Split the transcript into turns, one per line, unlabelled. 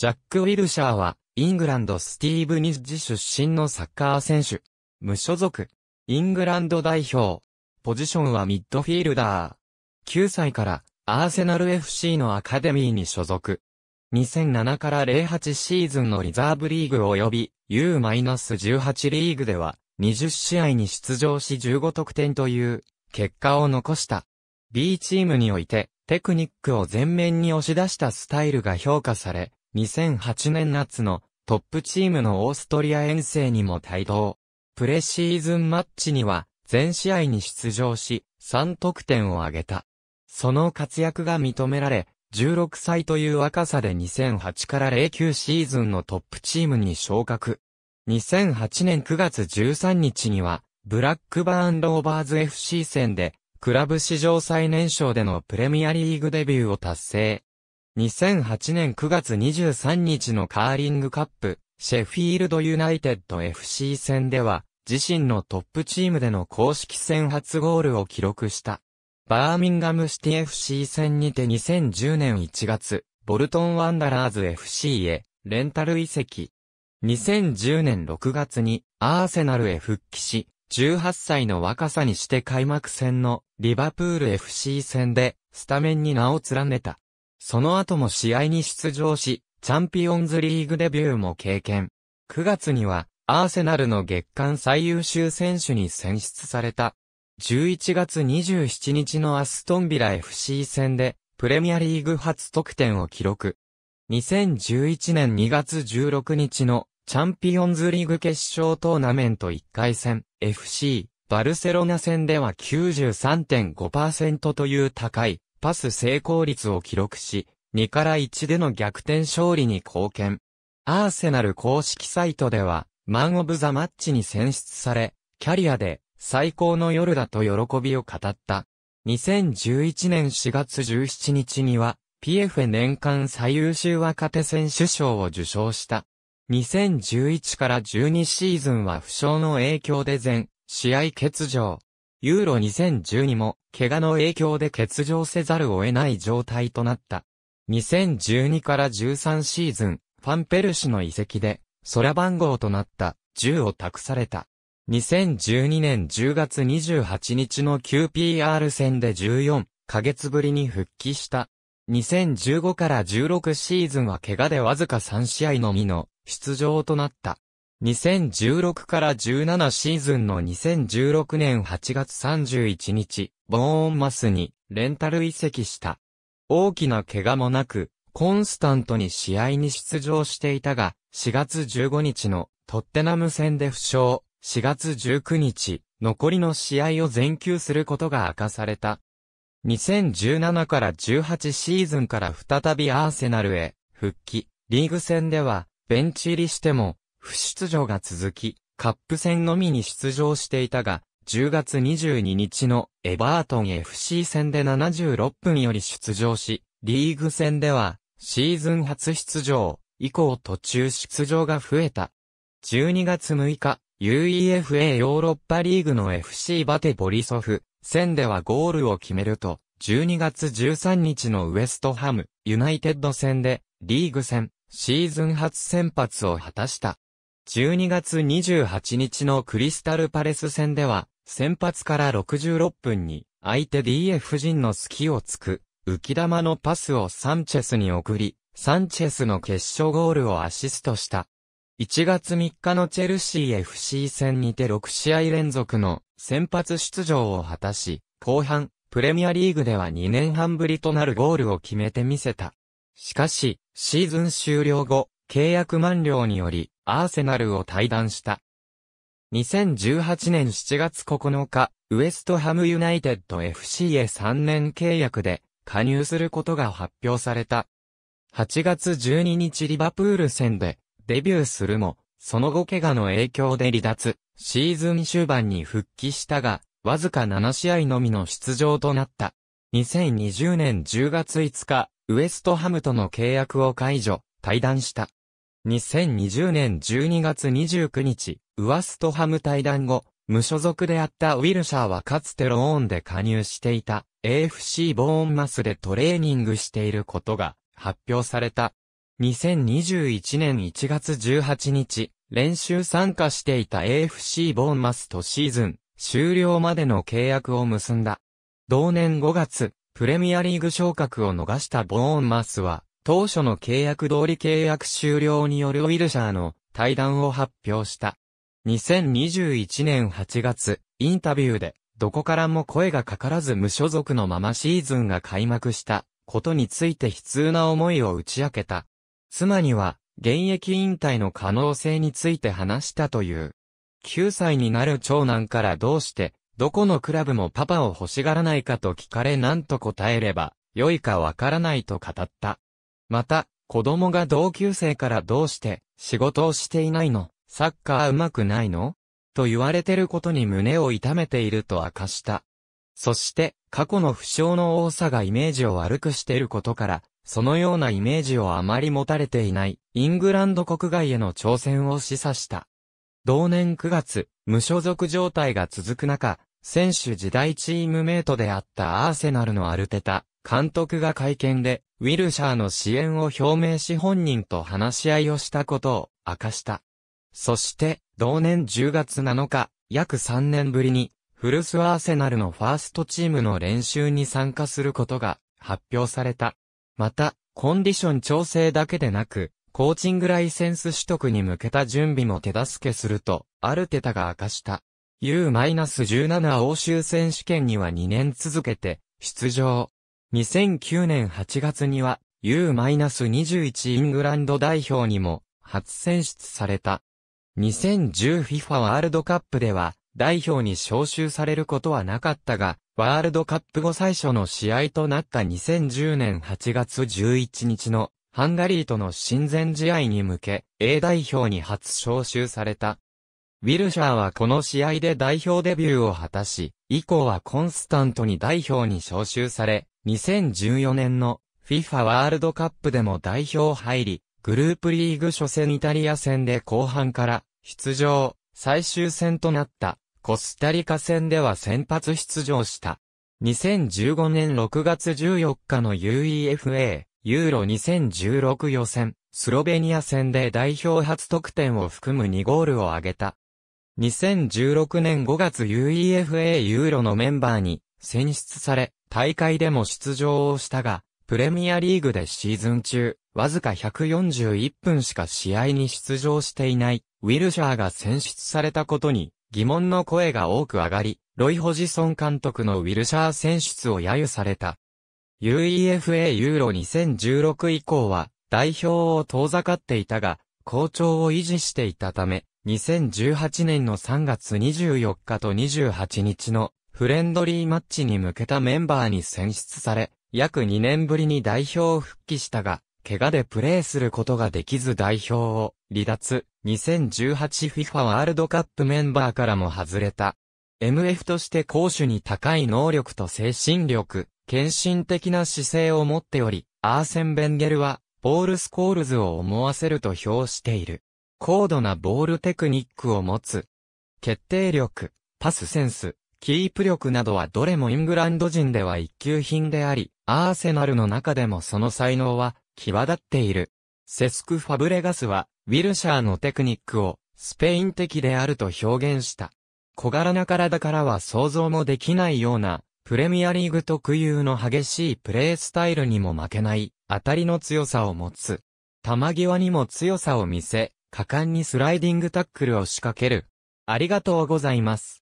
ジャック・ウィルシャーは、イングランドスティーブ・ニッジ出身のサッカー選手。無所属。イングランド代表。ポジションはミッドフィールダー。9歳からアーセナル FC のアカデミーに所属。2007から08シーズンのリザーブリーグ及び U-18 リーグでは20試合に出場し15得点という結果を残した。B チームにおいてテクニックを前面に押し出したスタイルが評価され、2008年夏のトップチームのオーストリア遠征にも帯同。プレシーズンマッチには全試合に出場し、3得点を挙げた。その活躍が認められ、16歳という若さで2008から09シーズンのトップチームに昇格。2008年9月13日には、ブラックバーンローバーズ FC 戦で、クラブ史上最年少でのプレミアリーグデビューを達成。2008年9月23日のカーリングカップ、シェフィールドユナイテッド FC 戦では、自身のトップチームでの公式戦初ゴールを記録した。バーミンガムシティ FC 戦にて2010年1月、ボルトンワンダラーズ FC へ、レンタル移籍。2010年6月に、アーセナルへ復帰し、18歳の若さにして開幕戦のリバプール FC 戦でスタメンに名を連ねた。その後も試合に出場し、チャンピオンズリーグデビューも経験。9月には、アーセナルの月間最優秀選手に選出された。11月27日のアストンビラ FC 戦で、プレミアリーグ初得点を記録。2011年2月16日のチャンピオンズリーグ決勝トーナメント1回戦 FC バルセロナ戦では93.5%という高いパス成功率を記録し、2から1での逆転勝利に貢献。アーセナル公式サイトでは、マン・オブ・ザ・マッチに選出され、キャリアで最高の夜だと喜びを語った。2011年4月17日には、PF 年間最優秀若手選手賞を受賞した。2011から12シーズンは負傷の影響で全試合欠場。ユーロ2012も、怪我の影響で欠場せざるを得ない状態となった。2012から13シーズン、ファンペル氏の遺跡で、空番号となった10を託された。2012年10月28日の QPR 戦で14ヶ月ぶりに復帰した。2015から16シーズンは怪我でわずか3試合のみの出場となった。2016から17シーズンの2016年8月31日、ボーンマスにレンタル移籍した。大きな怪我もなく、コンスタントに試合に出場していたが、4月15日のトッテナム戦で負傷、4月19日、残りの試合を全休することが明かされた。2017から18シーズンから再びアーセナルへ復帰、リーグ戦ではベンチ入りしても不出場が続き、カップ戦のみに出場していたが、10月22日のエバートン FC 戦で76分より出場し、リーグ戦ではシーズン初出場以降途中出場が増えた。12月6日、UEFA ヨーロッパリーグの FC バテボリソフ戦ではゴールを決めると、12月13日のウエストハムユナイテッド戦でリーグ戦シーズン初先発を果たした。12月28日のクリスタルパレス戦では、先発から66分に、相手 DF 陣の隙をつく、浮き玉のパスをサンチェスに送り、サンチェスの決勝ゴールをアシストした。1月3日のチェルシー FC 戦にて6試合連続の先発出場を果たし、後半、プレミアリーグでは2年半ぶりとなるゴールを決めてみせた。しかし、シーズン終了後、契約満了により、アーセナルを退団した。2018年7月9日、ウエストハムユナイテッド FC へ3年契約で加入することが発表された。8月12日リバプール戦でデビューするも、その後怪我の影響で離脱、シーズン終盤に復帰したが、わずか7試合のみの出場となった。2020年10月5日、ウエストハムとの契約を解除、退団した。2020年12月29日、ウワストハム対談後、無所属であったウィルシャーはかつてローンで加入していた AFC ボーンマスでトレーニングしていることが発表された。2021年1月18日、練習参加していた AFC ボーンマスとシーズン終了までの契約を結んだ。同年5月、プレミアリーグ昇格を逃したボーンマスは、当初の契約通り契約終了によるウィルシャーの対談を発表した。2021年8月、インタビューで、どこからも声がかからず無所属のままシーズンが開幕したことについて悲痛な思いを打ち明けた。妻には、現役引退の可能性について話したという。9歳になる長男からどうして、どこのクラブもパパを欲しがらないかと聞かれ何と答えれば、良いかわからないと語った。また、子供が同級生からどうして仕事をしていないのサッカーうまくないのと言われてることに胸を痛めていると明かした。そして、過去の負傷の多さがイメージを悪くしていることから、そのようなイメージをあまり持たれていない、イングランド国外への挑戦を示唆した。同年9月、無所属状態が続く中、選手時代チームメイトであったアーセナルのアルテタ、監督が会見で、ウィルシャーの支援を表明し本人と話し合いをしたことを明かした。そして、同年10月7日、約3年ぶりに、フルスアーセナルのファーストチームの練習に参加することが発表された。また、コンディション調整だけでなく、コーチングライセンス取得に向けた準備も手助けすると、アルテタが明かした。U-17 欧州選手権には2年続けて、出場。2009年8月には U-21 イングランド代表にも初選出された。2010FIFA ワールドカップでは代表に招集されることはなかったが、ワールドカップ後最初の試合となった2010年8月11日のハンガリーとの親善試合に向け A 代表に初招集された。ウィルシャーはこの試合で代表デビューを果たし、以降はコンスタントに代表に招集され、2014年の FIFA ワールドカップでも代表入り、グループリーグ初戦イタリア戦で後半から出場、最終戦となったコスタリカ戦では先発出場した。2015年6月14日の UEFA ユーロ2016予選、スロベニア戦で代表初得点を含む2ゴールを挙げた。2016年5月 UEFA ユーロのメンバーに選出され、大会でも出場をしたが、プレミアリーグでシーズン中、わずか141分しか試合に出場していない、ウィルシャーが選出されたことに疑問の声が多く上がり、ロイ・ホジソン監督のウィルシャー選出を揶揄された。UEFA ユーロ2016以降は、代表を遠ざかっていたが、好調を維持していたため、2018年の3月24日と28日のフレンドリーマッチに向けたメンバーに選出され、約2年ぶりに代表を復帰したが、怪我でプレーすることができず代表を離脱、2018FIFA ワールドカップメンバーからも外れた。MF として攻守に高い能力と精神力、献身的な姿勢を持っており、アーセン・ベンゲルは、ボールスコールズを思わせると評している。高度なボールテクニックを持つ。決定力、パスセンス、キープ力などはどれもイングランド人では一級品であり、アーセナルの中でもその才能は際立っている。セスク・ファブレガスは、ウィルシャーのテクニックをスペイン的であると表現した。小柄な体からは想像もできないような、プレミアリーグ特有の激しいプレースタイルにも負けない、当たりの強さを持つ。球際にも強さを見せ、果敢にスライディングタックルを仕掛ける。ありがとうございます。